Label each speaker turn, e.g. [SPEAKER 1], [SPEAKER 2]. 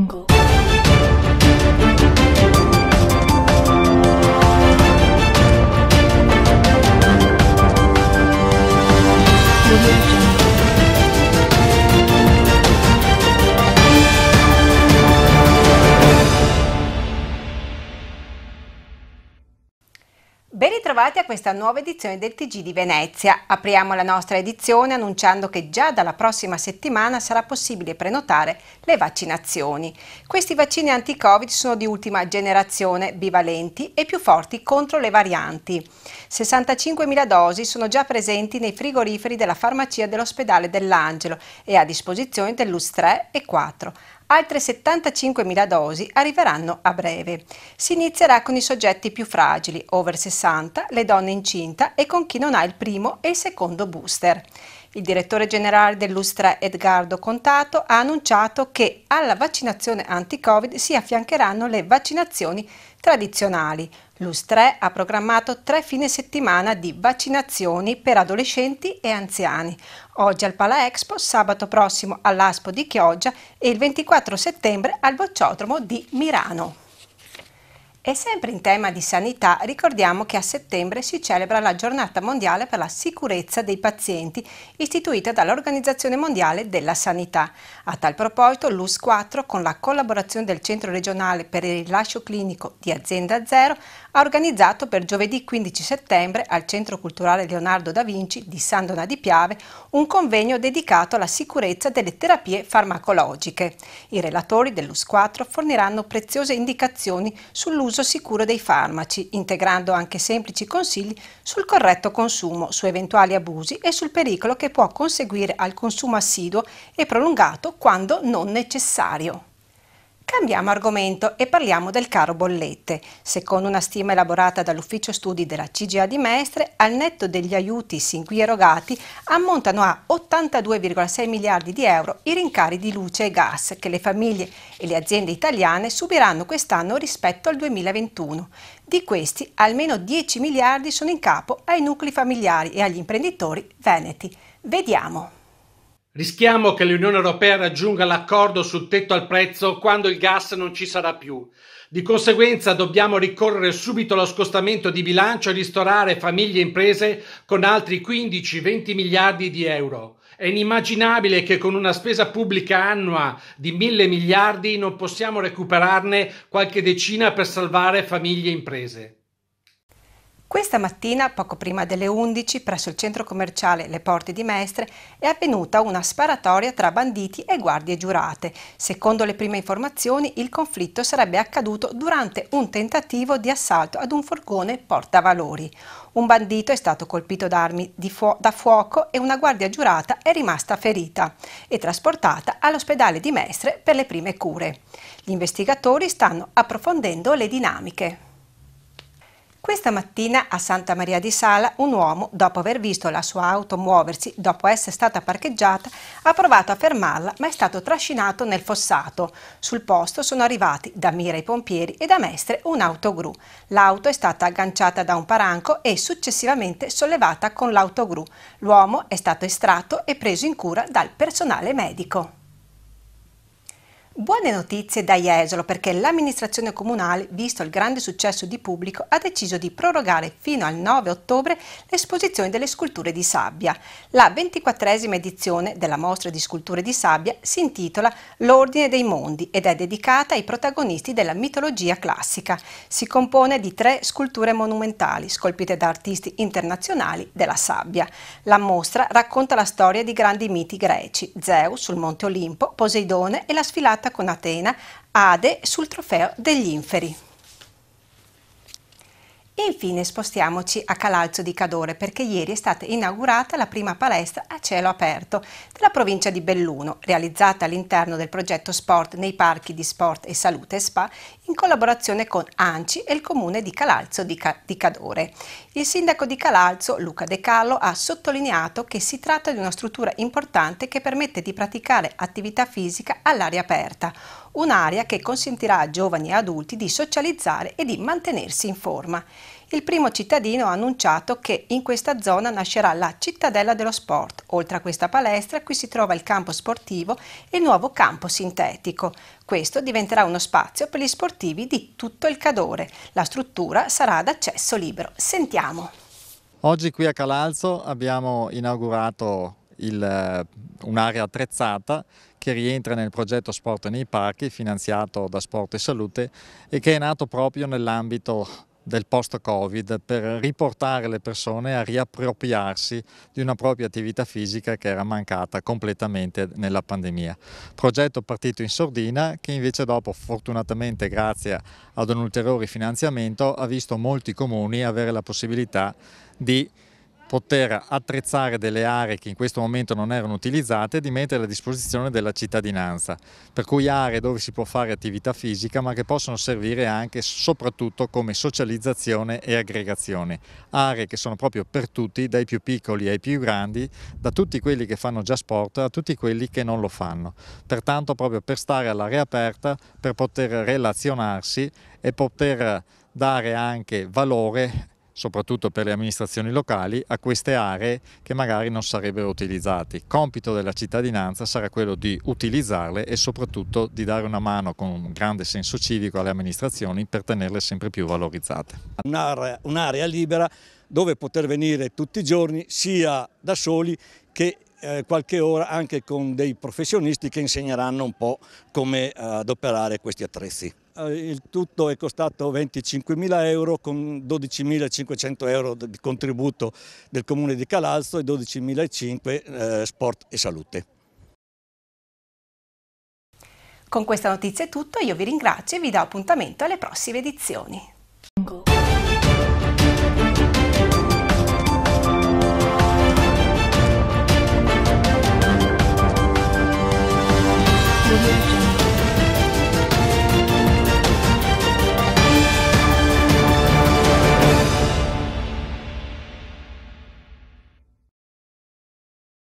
[SPEAKER 1] jungle bentrovati a questa nuova edizione del TG di Venezia. Apriamo la nostra edizione annunciando che già dalla prossima settimana sarà possibile prenotare le vaccinazioni. Questi vaccini anti-Covid sono di ultima generazione, bivalenti e più forti contro le varianti. 65.000 dosi sono già presenti nei frigoriferi della farmacia dell'ospedale dell'Angelo e a disposizione dell'US 3 e 4. Altre 75.000 dosi arriveranno a breve. Si inizierà con i soggetti più fragili, over 60, le donne incinta e con chi non ha il primo e il secondo booster. Il direttore generale dell'Ustra Edgardo Contato ha annunciato che alla vaccinazione anti-Covid si affiancheranno le vaccinazioni tradizionali, L'US 3 ha programmato tre fine settimana di vaccinazioni per adolescenti e anziani. Oggi al Pala Expo, sabato prossimo all'Aspo di Chioggia e il 24 settembre al Bocciodromo di Milano. E sempre in tema di sanità, ricordiamo che a settembre si celebra la Giornata Mondiale per la Sicurezza dei Pazienti, istituita dall'Organizzazione Mondiale della Sanità. A tal proposito, l'US4, con la collaborazione del Centro regionale per il rilascio clinico di Azienda Zero, ha organizzato per giovedì 15 settembre al Centro Culturale Leonardo da Vinci di San Dona di Piave un convegno dedicato alla sicurezza delle terapie farmacologiche. I relatori dell'US4 forniranno preziose indicazioni sull'uso l'uso sicuro dei farmaci, integrando anche semplici consigli sul corretto consumo, su eventuali abusi e sul pericolo che può conseguire al consumo assiduo e prolungato quando non necessario. Cambiamo argomento e parliamo del caro bollette. Secondo una stima elaborata dall'ufficio studi della CGA di Mestre, al netto degli aiuti sin qui erogati ammontano a 82,6 miliardi di euro i rincari di luce e gas che le famiglie e le aziende italiane subiranno quest'anno rispetto al 2021. Di questi almeno 10 miliardi sono in capo ai nuclei familiari e agli imprenditori veneti.
[SPEAKER 2] Vediamo. Rischiamo che l'Unione Europea raggiunga l'accordo sul tetto al prezzo quando il gas non ci sarà più. Di conseguenza dobbiamo ricorrere subito allo scostamento di bilancio e ristorare famiglie e imprese con altri 15-20 miliardi di euro. È inimmaginabile che con una spesa pubblica annua di mille miliardi non possiamo recuperarne qualche decina per salvare famiglie e imprese.
[SPEAKER 1] Questa mattina, poco prima delle 11, presso il centro commerciale Le Porte di Mestre, è avvenuta una sparatoria tra banditi e guardie giurate. Secondo le prime informazioni, il conflitto sarebbe accaduto durante un tentativo di assalto ad un furgone portavalori. Un bandito è stato colpito da armi fuo da fuoco e una guardia giurata è rimasta ferita e trasportata all'ospedale di Mestre per le prime cure. Gli investigatori stanno approfondendo le dinamiche. Questa mattina a Santa Maria di Sala un uomo, dopo aver visto la sua auto muoversi dopo essere stata parcheggiata, ha provato a fermarla ma è stato trascinato nel fossato. Sul posto sono arrivati da Mira i pompieri e da Mestre un autogru. L'auto è stata agganciata da un paranco e successivamente sollevata con l'autogru. L'uomo è stato estratto e preso in cura dal personale medico. Buone notizie da Jesolo perché l'amministrazione comunale, visto il grande successo di pubblico, ha deciso di prorogare fino al 9 ottobre l'esposizione delle sculture di sabbia. La 24esima edizione della mostra di sculture di sabbia si intitola L'Ordine dei Mondi ed è dedicata ai protagonisti della mitologia classica. Si compone di tre sculture monumentali scolpite da artisti internazionali della sabbia. La mostra racconta la storia di grandi miti greci, Zeus sul Monte Olimpo, Poseidone e la sfilata con Atena Ade sul trofeo degli Inferi infine spostiamoci a Calalzo di Cadore perché ieri è stata inaugurata la prima palestra a cielo aperto della provincia di Belluno, realizzata all'interno del progetto Sport nei parchi di Sport e Salute Spa in collaborazione con ANCI e il comune di Calalzo di, Ca di Cadore. Il sindaco di Calalzo, Luca De Callo, ha sottolineato che si tratta di una struttura importante che permette di praticare attività fisica all'aria aperta un'area che consentirà a giovani e adulti di socializzare e di mantenersi in forma. Il primo cittadino ha annunciato che in questa zona nascerà la cittadella dello sport. Oltre a questa palestra qui si trova il campo sportivo e il nuovo campo sintetico. Questo diventerà uno spazio per gli sportivi di tutto il Cadore. La struttura sarà ad accesso libero. Sentiamo.
[SPEAKER 2] Oggi qui a Calalzo abbiamo inaugurato il, eh, un'area attrezzata che rientra nel progetto Sport nei Parchi finanziato da Sport e Salute e che è nato proprio nell'ambito del post-Covid per riportare le persone a riappropriarsi di una propria attività fisica che era mancata completamente nella pandemia. Progetto partito in sordina che invece dopo fortunatamente grazie ad un ulteriore finanziamento ha visto molti comuni avere la possibilità di poter attrezzare delle aree che in questo momento non erano utilizzate e di mettere a disposizione della cittadinanza, per cui aree dove si può fare attività fisica ma che possono servire anche e soprattutto come socializzazione e aggregazione, aree che sono proprio per tutti, dai più piccoli ai più grandi, da tutti quelli che fanno già sport a tutti quelli che non lo fanno, pertanto proprio per stare all'aria aperta, per poter relazionarsi e poter dare anche valore soprattutto per le amministrazioni locali, a queste aree che magari non sarebbero utilizzate. Compito della cittadinanza sarà quello di utilizzarle e soprattutto di dare una mano con un grande senso civico alle amministrazioni per tenerle sempre più valorizzate. Un'area un libera dove poter venire tutti i giorni sia da soli che eh, qualche ora anche con dei professionisti che insegneranno un po' come eh, adoperare questi attrezzi. Eh, il tutto è costato 25.000 euro con 12.500 euro di contributo del comune di Calalzo e 12.500 eh, sport e salute.
[SPEAKER 1] Con questa notizia è tutto, io vi ringrazio e vi do appuntamento alle prossime edizioni.